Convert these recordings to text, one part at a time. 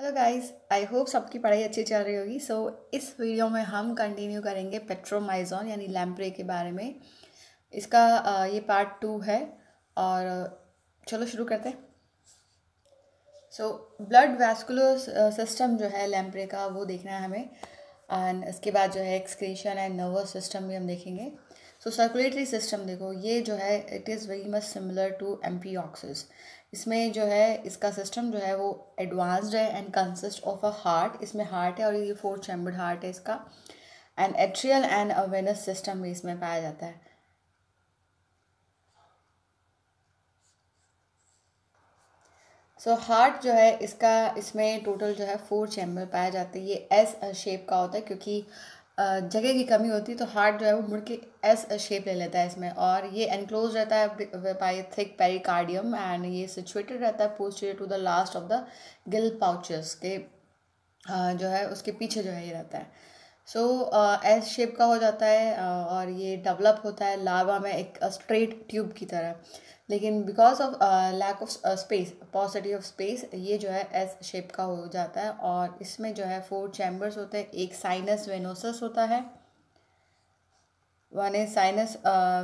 Hello guys I hope सबकी पढ़ाई अच्छी चल रही होगी सो so, इस वीडियो में हम कंटिन्यू करेंगे पेट्रोमाइजोन यानी लैम्प्रे के बारे में इसका ये पार्ट टू है और चलो शुरू करते हैं सो ब्लड वैस्कुलर सिस्टम जो है लैम्प्रे का वो देखना है हमें एंड इसके बाद जो है एक्सक्रीशन एंड नर्वस सिस्टम भी हम देखेंगे सो सर्कुलेटरी सिस्टम देखो ये जो है it is very much similar to amphi इसमें जो है इसका सिस्टम जो है वो एडवांस्ड है and consist of a heart इसमें हार्ट है और ये फोर चैम्बर्ड हार्ट है इसका and atrial and a venous system भी इसमें पाया जाता है सो so, हार्ट जो है इसका इसमें टोटल जो है फोर चैम्बर पाया जाता है ये एस शेप का होता है क्योंकि जगह की कमी होती है तो हार्ट जो है वो मुड़ के एस शेप ले लेता है इसमें और ये एनक्लोज रहता है बाय थिक पेरिकार्डियम एंड ये सिचुएटेड रहता है posterior to the last of the gill pouches के जो है उसके पीछे जो है ये रहता है सो एस शेप का हो जाता है uh, और ये डेवलप होता है लावा में एक स्ट्रेट uh, ट्यूब की तरह लेकिन because of lack of space positive of space ये जो है एस शेप का हो जाता है और इसमें जो है फोर चैम्बर्स होते हैं एक साइनस वेनोसस होता है one is sinus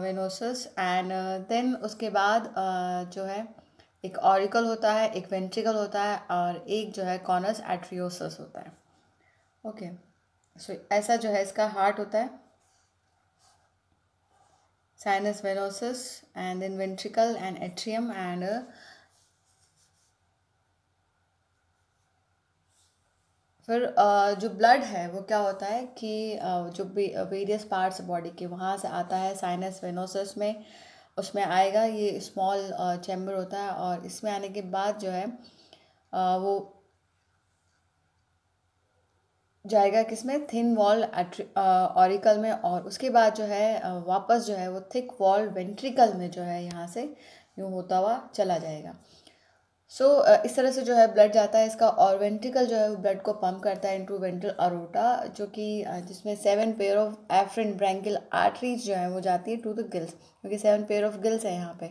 venosus and then उसके बाद uh, जो है एक ऑरिकल होता है एक वेंट्रिकल होता है और एक जो है कॉनस एट्रियोसस होता है ओके okay. सो ऐसा जो है इसका हार्ट होता है sinus venosus and then ventricle and atrium and फिर जो ब्लड है वो क्या होता है कि जो वेरियस पार्ट्स बॉडी के वहाँ से आता है साइनस वेनोसिस में उसमें आएगा ये स्मॉल चैम्बर होता है और इसमें आने के बाद जो है वो जाएगा किसमें थिन वॉल ऑरिकल में और उसके बाद जो है वापस जो है वो थिक वॉल वेंट्रिकल में जो है यहाँ से यूँ होता हुआ चला जाएगा सो so, इस तरह से जो है ब्लड जाता है इसका और वेंट्रिकल जो है वो ब्लड को पम्प करता है इनटू वेंट्रल अरोटा जो कि जिसमें seven pair of afferent branchial arteries जो है वो जाती है टू द गिल्स क्योंकि सेवन पेयर ऑफ गिल्स है यहाँ पे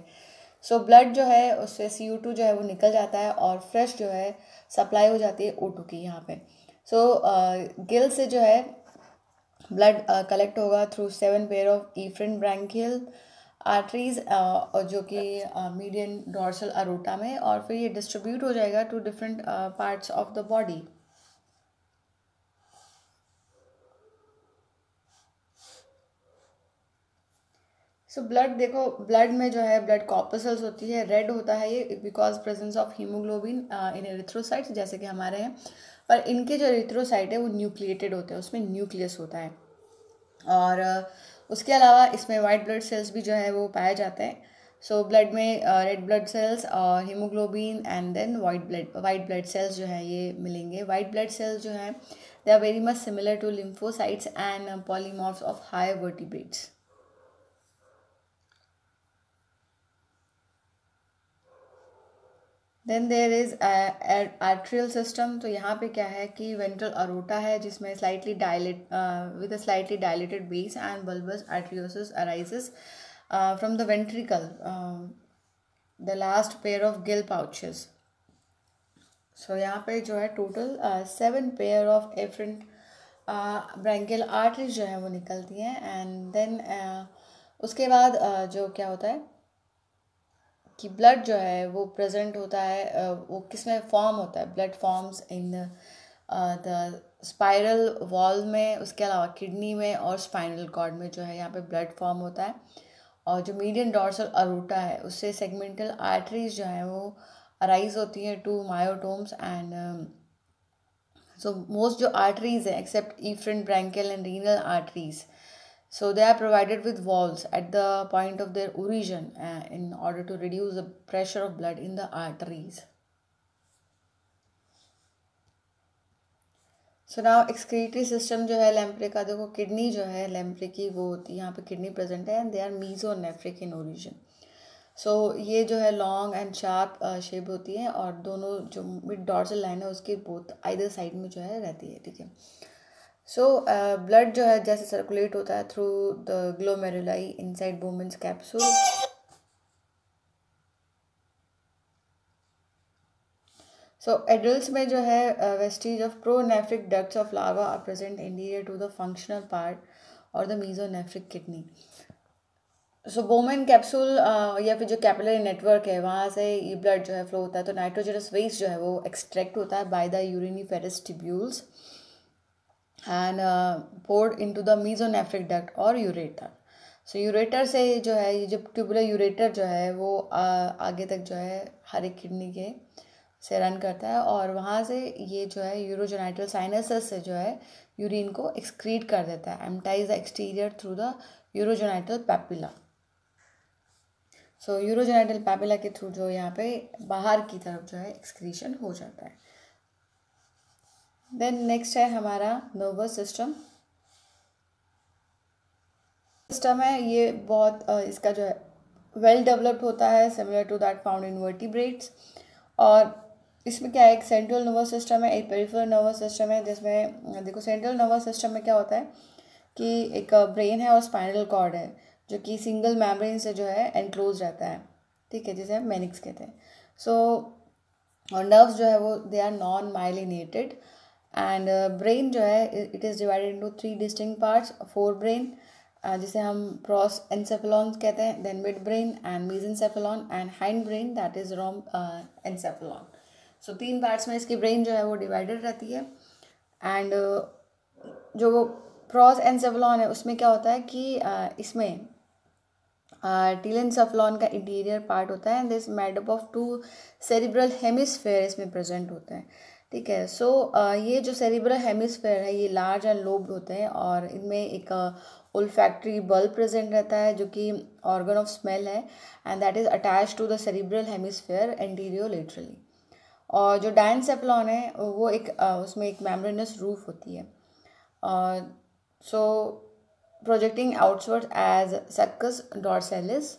सो so, ब्लड जो है उससे सी टू जो है वो निकल जाता है और फ्रेश जो है सप्लाई हो जाती है ओ की यहाँ पर सो गिल uh, से जो है ब्लड कलेक्ट uh, होगा through seven pair of efferent branchial arteries और जो कि मीडियन डॉर्सल अरोटा में और फिर ये डिस्ट्रीब्यूट हो जाएगा to different parts of the body so so, blood देखो ब्लड में जो है ब्लड कॉपसल्स होती है रेड होता है ये because presence of haemoglobin in erythrocytes जैसे कि हमारे हैं पर इनके जो एरिथ्रोसाइट है वो न्यूक्लिएटेड होते हैं उसमें न्यूक्लियस होता है और uh, उसके अलावा इसमें वाइट ब्लड सेल्स भी जो है वो पाए जाते हैं सो so, ब्लड में रेड ब्लड सेल्स और haemoglobin and then white blood white blood cells जो है ये मिलेंगे वाइट ब्लड सेल्स जो है they are very much similar to lymphocytes and polymorphs of high vertebrates then there is arterial system तो यहाँ पे क्या है कि वेंट्रल अरोटा है जिसमें slightly dilate with a slightly dilated base and bulbus arteriosus arises from the ventricle the last pair of gill pouches so यहाँ पे जो है total seven pair of afferent branchial arteries जो है वो निकलती हैं एंड देन uh, उसके बाद uh, जो क्या होता है कि ब्लड जो है वो प्रेजेंट होता है वो किस में फॉर्म होता है blood forms in the spiral wall में उसके अलावा किडनी में और स्पाइनल कॉर्ड में जो है यहाँ पे ब्लड फॉर्म होता है और जो मीडियन डॉर्सल अरूटा है उससे सेगमेंटल आर्टरीज जो है वो अराइज होती हैं to myotomes and so most जो आर्टरीज हैं except efferent branchial and renal arteries So they are provided with valves at the point of their origin uh, in order to reduce the pressure of blood in the arteries. So now excretory system जो है lamprey का देखो kidney जो है lamprey की वो होती है यहाँ पे किडनी प्रेजेंट है and they are mesonephric in origin so ये जो है लॉन्ग एंड शार्प शेप होती है और दोनों जो मिड डॉर्सल लाइन है उसके बोथ आइदर साइड में जो है रहती है ठीक है सो ब्लड uh, जो है जैसे सर्कुलेट होता है through the glomeruli inside Bowman's capsule so adult में जो है vestiges of nephric ducts of larva are present interior to the functional part और the mesonephric kidney so Bowman capsule या फिर जो कैपिलरी नेटवर्क है वहाँ से ये ब्लड जो है फ्लो होता है तो नाइट्रोजनस वेस्ट जो है वो एक्सट्रैक्ट होता है by the uriniferous tubules and poured into the mesonephric duct और यूरेटर सो यूरेटर से जो है ये जो ट्यूबुलर यूरेटर जो है वो आ, आगे तक जो है हर एक किडनी के से रन करता है और वहाँ से ये जो है यूरोजोनाइटल साइनसस से जो है यूरिन को एक्सक्रीट कर देता है empties the exterior through the urogenital papilla so urogenital papilla के थ्रू जो यहाँ पे बाहर की तरफ जो है एक्सक्रीशन हो जाता है देन नेक्स्ट है हमारा नर्वस सिस्टम सिस्टम है ये बहुत इसका जो है वेल डेवलप्ड होता है similar to that found in vertebrates और इसमें क्या है एक सेंट्रल नर्वस सिस्टम है एक पेरिफेरल नर्वस सिस्टम है जिसमें देखो सेंट्रल नर्वस सिस्टम में क्या होता है कि एक ब्रेन है और स्पाइनल कॉर्ड है जो कि सिंगल मेम्ब्रेन से जो है एनक्लोज रहता है ठीक है जिसे हम मेनिक्स कहते हैं सो और नर्व्स जो है वो they are non myelinated and brain uh, जो है it is divided into three distinct parts forebrain जिसे हम प्रॉस एनसेफेलॉन कहते हैं then mid midbrain and mesencephalon and hindbrain that is rhombencephalon so तीन parts में इसकी brain जो है वो डिवाइडेड रहती है एंड uh, जो वो प्रॉस एनसेफेलॉन है उसमें क्या होता है कि uh, इसमें टीलेंसफ्लॉन uh, का इंटीरियर पार्ट होता है and this made up of two cerebral hemisphere इसमें प्रेजेंट होते हैं ठीक है सो so, ये जो सेरिब्रल हेमिसफेयर है ये लार्ज एंड लोब्ड होते हैं और इनमें एक ओल्फैक्ट्री बल्ब प्रेजेंट रहता है जो कि ऑर्गन ऑफ स्मेल है and that is attach to the cerebral hemisphere anterolaterally और जो सेप्लॉन है वो एक उसमें एक मेम्ब्रेनस रूफ होती है so projecting outward as saccus dorsalis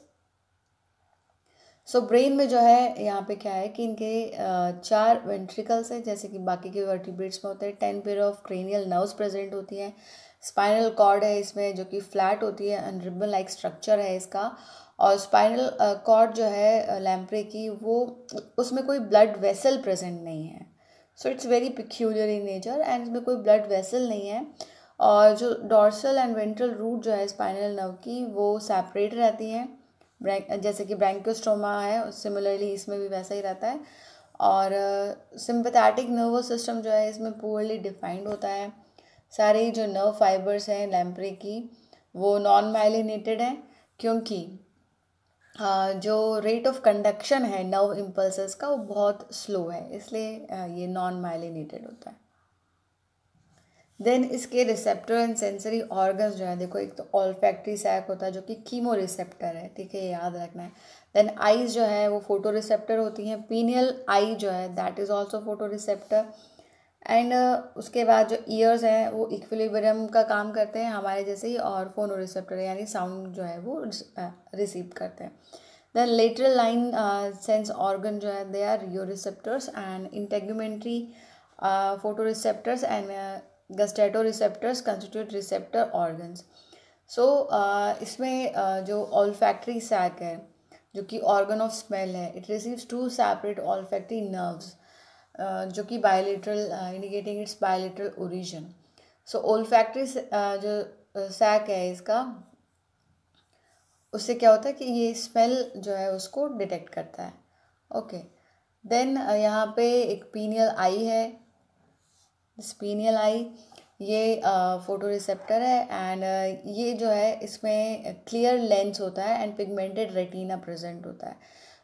so brain में जो है यहाँ पे क्या है कि इनके चार वेंट्रिकल्स हैं जैसे कि बाकी के वर्टिब्रेट्स में होते हैं ten pair of cranial nerves present होती हैं स्पाइनल कॉर्ड है इसमें जो कि फ्लैट होती है एंड रिबन लाइक स्ट्रक्चर है इसका और स्पाइनल कॉर्ड जो है लैम्प्रे की वो उसमें कोई ब्लड वेसल प्रेजेंट नहीं है so it's very peculiar in nature and इसमें कोई ब्लड वेसल नहीं है और जो डॉर्सल एंड वेंट्रल रूट जो है स्पाइनल नर्व की वो सेपरेट रहती हैं जैसे कि ब्रैंकोस्ट्रोमा है सिमिलरली इसमें भी वैसा ही रहता है और सिंपथैटिक नर्वस सिस्टम जो है इसमें पुअरली डिफाइंड होता है सारे जो नर्व फाइबर्स हैं लैम्प्रे की वो नॉन माइलिनेटेड हैं क्योंकि जो रेट ऑफ कंडक्शन है नर्व इम्पल्स का वो बहुत स्लो है इसलिए ये नॉन माइलिनेटेड होता है देन इसके रिसेप्टर एंड सेंसरी ऑर्गन्स जो है देखो एक तो ऑलफैक्ट्री सैक होता है जो कि कीमो रिसेप्टर है ठीक है याद रखना है देन आईज जो है वो फोटो रिसेप्टर होती हैं पीनियल आई जो है that is also photoreceptor and उसके बाद जो ईयर्स हैं वो इक्विलिब्रियम का काम करते हैं हमारे जैसे ही और फोनो रिसेप्टर यानी साउंड जो है वो रिसीव uh, करते हैं then lateral line sense organ जो है they are rheoreceptors and integumentary photoreceptors and gustatoreceptors constitute receptor organs so इसमें uh, जो ऑलफैक्ट्री सैक है जो कि ऑर्गन ऑफ स्मेल है it receives two separate olfactory nerves जो कि bilateral indicating its bilateral origin so olfactory जो sac uh, है इसका उससे क्या होता है कि ये स्मेल जो है उसको डिटेक्ट करता है ओके okay. देन uh, यहाँ पे एक पीनियल आई है स्पीनियल आई ये फोटो रिसेप्टर है एंड ये जो है इसमें क्लियर लेंस होता है एंड पिगमेंटेड रेटिना प्रेजेंट होता है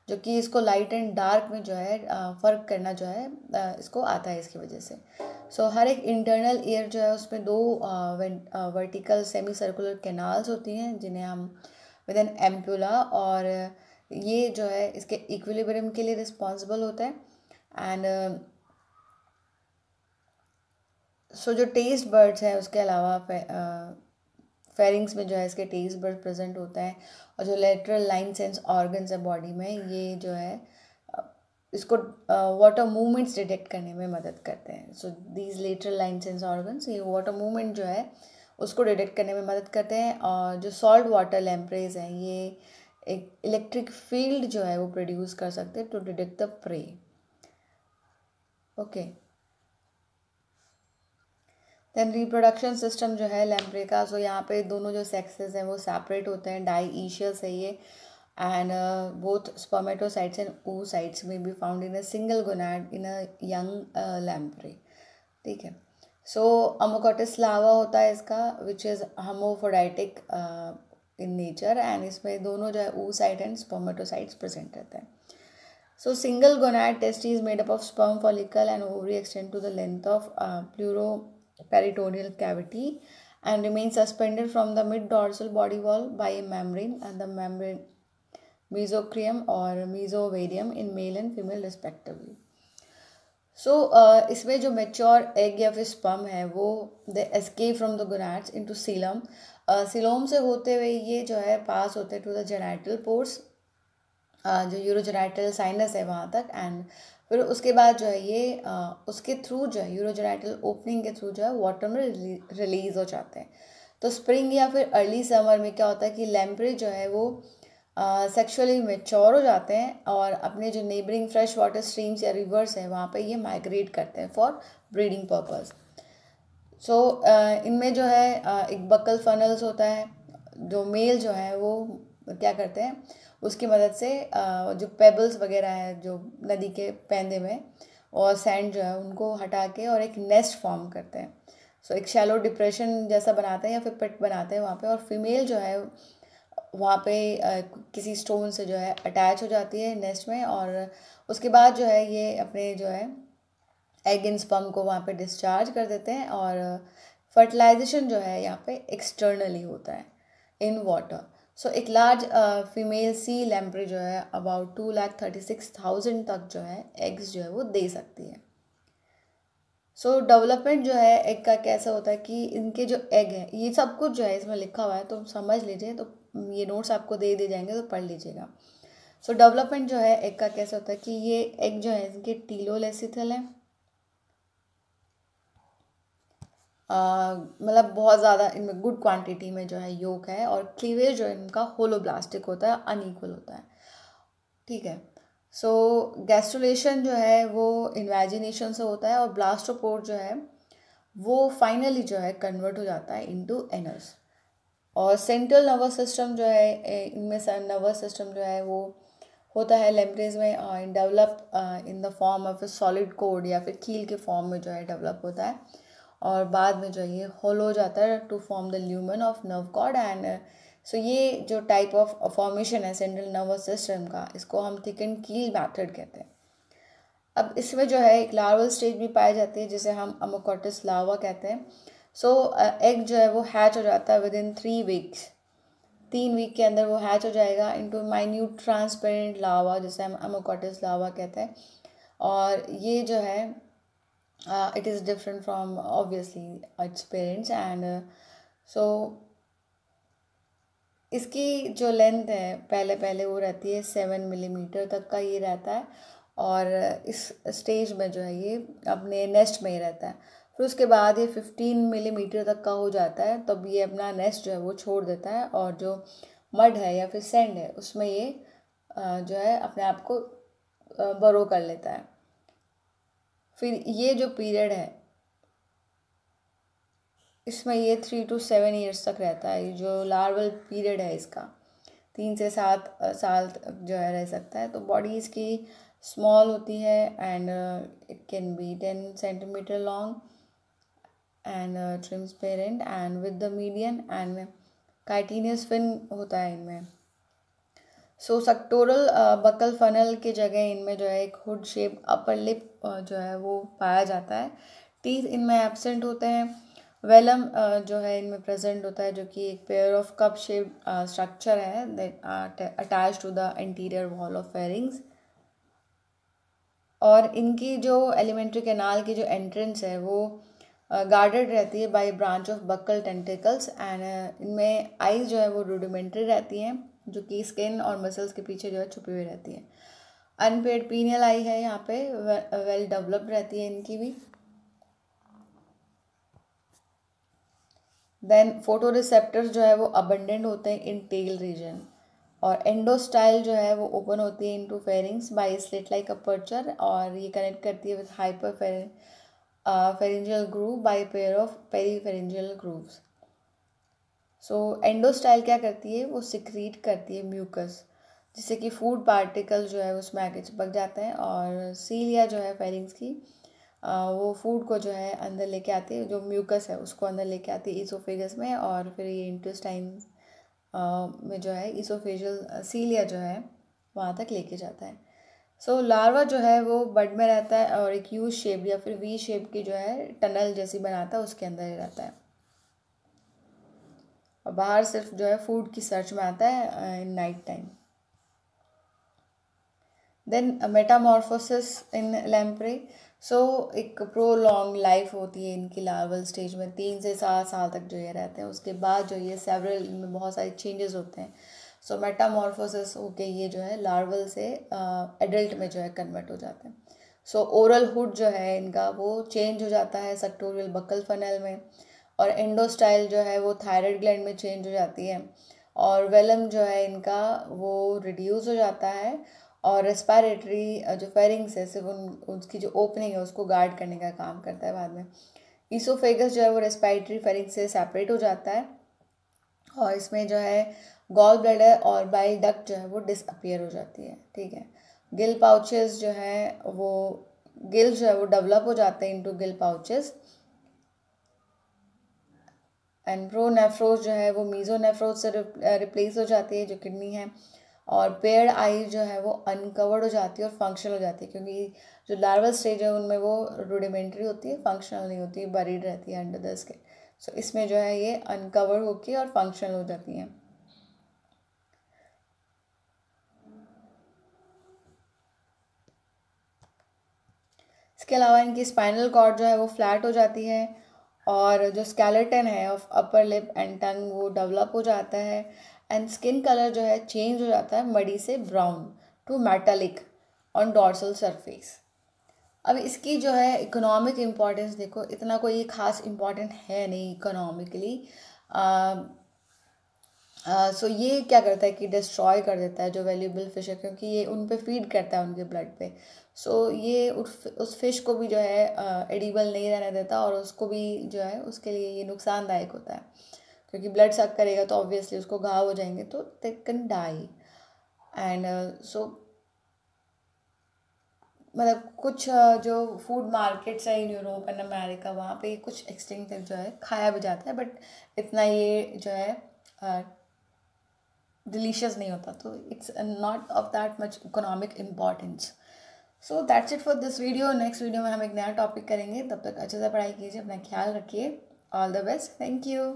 जो कि इसको लाइट एंड डार्क में जो है फ़र्क करना जो है इसको आता है इसकी वजह से सो so, हर एक इंटरनल ईयर जो है उसमें दो वर्टिकल सेमी सर्कुलर कैनाल्स होती हैं जिन्हें हम विद एन एम्पूला और ये जो है इसके इक्विलिब्रियम के लिए रिस्पॉन्सिबल होता है एंड सो so, जो टेस्ट बर्ड्स हैं उसके अलावा फेरिंग्स में जो है इसके टेस्ट बर्ड प्रेजेंट होता है और जो लेटरल लाइन सेंस ऑर्गन्स है बॉडी में ये जो है इसको वाटर मूवमेंट्स डिटेक्ट करने में मदद करते हैं so these lateral line sense organs ये वाटर मूवमेंट जो है उसको डिटेक्ट करने में मदद करते हैं और जो सॉल्ट वाटर लैम्प्रेज हैं ये एक इलेक्ट्रिक फील्ड जो है वो प्रोड्यूस कर सकते हैं to detect the prey okay then reproduction system जो है लैम्प्रे का सो यहाँ पे दोनों जो सेक्सेस हैं वो सेपरेट होते हैं ईशियस है ये and both spermatocytes and oocytes में be found in a single gonad in a young lamprey ठीक है सो अमोकोटिस लावा होता है इसका which is hermaphroditic in nature and इसमें दोनों जो है oocyte and spermatocytes present रहते हैं so single gonad testis made up of sperm follicle and ovary extend to the length of pleuro peritoneal cavity and remain suspended from the mid dorsal body wall by a membrane and the membrane mesocrium or mesovarium in male and female respectively. So so, uh, इसमें जो mature egg या फिर sperm है वो the escape from the gonads into coelom coelom से होते हुए ये जो है पास होते टू द जेनाइटल पोर्स जो यूरोजेनाइटल साइनस है वहाँ तक एंड फिर उसके बाद जो है ये आ, उसके थ्रू जो है यूरोजेनाइटल ओपनिंग के थ्रू जो है वाटर में रिलीज हो जाते हैं तो स्प्रिंग या फिर अर्ली समर में क्या होता है कि लैम्प्रे जो है वो सेक्सुअली मेच्योर हो जाते हैं और अपने जो नेबरिंग फ्रेश वाटर स्ट्रीम्स या रिवर्स हैं वहाँ पर ये माइग्रेट करते हैं for breeding purpose so so, इनमें जो है एक बकल फनल्स होता है जो मेल जो है वो क्या करते हैं उसकी मदद से जो पेबल्स वगैरह है जो नदी के पैंदे में और सैंड जो है उनको हटा के और एक नेस्ट फॉर्म करते हैं सो so, एक शैलो डिप्रेशन जैसा बनाते हैं या फिर पिट बनाते हैं वहाँ पे और फीमेल जो है वहाँ पे किसी स्टोन से जो है अटैच हो जाती है नेस्ट में और उसके बाद जो है ये अपने जो है एग इन स्पम को वहाँ पे डिस्चार्ज कर देते हैं और फर्टिलाइजेशन जो है यहाँ पे एक्सटर्नली होता है इन वाटर सो एक लार्ज फीमेल सी लैम्प्रे जो है about two lakh thirty six thousand तक जो है एग्स जो है वो दे सकती है सो so, डेवलपमेंट जो है एग का कैसे होता है कि इनके जो एग है ये सब कुछ जो है इसमें लिखा हुआ है तो समझ लीजिए तो ये नोट्स आपको दे दिए जाएंगे तो पढ़ लीजिएगा सो so, डेवलपमेंट जो है एग का कैसे होता है कि ये एग जो है इनके टीलो लेसिथल है मतलब बहुत ज़्यादा इनमें गुड क्वांटिटी में जो है योग है और क्लीवेज जो इनका होलोब्लास्टिक होता है अनईक्वल होता है ठीक है सो गैस्ट्रोलेशन जो है वो इन्वेजिनेशन से होता है और ब्लास्टोपोर जो है वो फाइनली जो है कन्वर्ट हो जाता है इनटू एनर्स और सेंट्रल नर्वस सिस्टम जो है इनमें नर्वस सिस्टम जो है वो होता है लेमरेज में develop in the form of solid cord या फिर कील के फॉर्म में जो है डेवलप होता है और बाद में जो है ये होल हो जाता है to form the lumen of nerve cord and so ये जो टाइप ऑफ फॉर्मेशन है सेंट्रल नर्वस सिस्टम का इसको हम थिक एंड कील मैथड कहते हैं अब इसमें जो है एक लार्वल स्टेज भी पाई जाती है जिसे हम अमोकोटिस लावा कहते हैं सो so, एग uh, जो है वो हैच हो जाता है विद इन थ्री वीक्स तीन वीक के अंदर वो हैच हो जाएगा इनटू माइन्यूट ट्रांसपेरेंट लावा जिसे हम अमोकोटिस लावा कहते हैं और ये जो है uh, it is different from obviously its parents and so uh, so, इसकी जो लेंथ है पहले पहले वो रहती है सेवन मिलीमीटर तक का ये रहता है और इस स्टेज में जो है ये अपने नेस्ट में ही रहता है फिर उसके बाद ये फिफ्टीन मिलीमीटर तक का हो जाता है तब ये अपना नेस्ट जो है वो छोड़ देता है और जो मड है या फिर सेंड है उसमें ये uh, जो है अपने आप को बरो uh, कर लेता है फिर ये जो पीरियड है इसमें ये थ्री टू सेवन ईयर्स तक रहता है जो लार्वल पीरियड है इसका तीन से सात साल तक जो है रह सकता है तो बॉडी इसकी स्मॉल होती है and it can be ten centimetre long and transparent and with the median and continuous fin होता है इनमें सो सक्टोरल बकल फनल के जगह इनमें जो है एक हुड शेप अपर लिप जो है वो पाया जाता है टीथ इनमें एबसेंट होते हैं वेलम uh, जो है इनमें प्रेजेंट होता है जो कि एक pair of cup shape structure है attach to the interior wall of pharynx और इनकी जो एलिमेंट्री कैनाल की जो एंट्रेंस है वो गार्डेड uh, रहती है by branch of buccal tentacles and इनमें आईज जो है वो रूडिमेंट्री रहती हैं जो कि स्किन और मसल्स के पीछे जो है छुपी हुई रहती है अनपेड पीनियल आई है यहाँ पे वेल डेवलप्ड रहती है इनकी भी देन फोटो रिसेप्टर जो है वो अबंडेंट होते हैं इन टेल रीजन और एंडोस्टाइल जो है वो ओपन होती है into pharynx by slit like aperture और ये कनेक्ट करती है with hyperpharyngeal groove by pair of peripharyngeal grooves so so, endostyle क्या करती है वो सिक्रीट करती है म्यूकस जिससे कि फूड पार्टिकल जो है उसमें आगे चिपक जाते हैं और सीलिया जो है फेरिंग्स की वो फूड को जो है अंदर लेके आती है जो म्यूकस है उसको अंदर लेके आती है ईसोफेगस में और फिर ये इंटोस्टाइन में जो है ईसोफेजल सीलिया जो है वहाँ तक लेके जाता है सो so, लार्वा जो है वो बड में रहता है और एक यू शेप या फिर वी शेप की जो है टनल जैसी बनाता है उसके अंदर रहता है और बाहर सिर्फ जो है फूड की सर्च में आता है in night time then metamorphosis in lamprey so एक प्रो लॉन्ग लाइफ होती है इनकी लार्वल स्टेज में तीन से सात साल तक जो ये रहते हैं उसके बाद जो ये सेवरल में बहुत सारे चेंजेस होते हैं सो मेटामॉर्फोसिस होके ये जो है लार्वल से एडल्ट uh, में जो है कन्वर्ट हो जाते हैं सो ओरल हुड जो है इनका वो चेंज हो जाता है सक्टोरियल बकल फनल में और एंडोस्टाइल जो है वो थायराइड ग्लैंड में चेंज हो जाती है और वेलम जो है इनका वो रिड्यूस हो जाता है और रेस्पायरेटरी जो फेरिंग्स है सिर्फ उन उसकी जो ओपनिंग है उसको गार्ड करने का काम करता है बाद में ईसोफेगस जो है वो रेस्पायरेटरी फेरिंग से सेपरेट हो जाता है और इसमें जो है गॉल ब्लडर और बाइल डक्ट जो है वो डिसअपियर हो जाती है ठीक है गिल पाउचेस जो है वो गिल जो है वो डेवलप हो जाते हैं इनटू गिल पाउचेस एंड्रोनेफ्रोज जो है वो मीजोनेफ्रोज से रिप्लेस uh, हो जाती है जो किडनी है और पेयर आई जो है वो अनकवर्ड हो जाती है और फंक्शनल हो जाती है क्योंकि जो लार्वल स्टेज है उनमें वो रूडिमेंट्री होती है फंक्शनल नहीं होती बरीड रहती है अंडर द स्किन सो इसमें जो है ये अनकवर्ड होके और फंक्शनल हो जाती हैं इसके अलावा इनकी स्पाइनल कॉर्ड जो है वो फ्लैट हो जाती है और जो स्केलेटन है of upper lip and tongue वो डेवलप हो जाता है एंड स्किन कलर जो है चेंज हो जाता है मडी से brown to metallic on dorsal surface अब इसकी जो है इकोनॉमिक इम्पॉर्टेंस देखो इतना कोई ख़ास इम्पॉर्टेंट है नहीं इकोनॉमिकली सो ये क्या करता है कि डिस्ट्रॉय कर देता है जो वैल्यूबल फिश है क्योंकि ये उन पर फीड करता है उनके ब्लड पे सो ये उस फिश को भी जो है एडिबल नहीं रहने देता और उसको भी जो है उसके लिए ये नुकसानदायक होता है क्योंकि ब्लड सक करेगा तो ऑब्वियसली उसको घाव हो जाएंगे तो they can die and so मतलब कुछ जो फूड मार्केट्स हैं इन यूरोप एंड अमेरिका वहाँ पे कुछ एक्सटिंग तक जो है खाया भी जाता है बट इतना ये जो है डिलीशियस नहीं होता तो it's not of that much economic importance so that's it for this video next video में हम एक नया टॉपिक करेंगे तब तक अच्छे से पढ़ाई कीजिए अपना ख्याल रखिए all the best thank you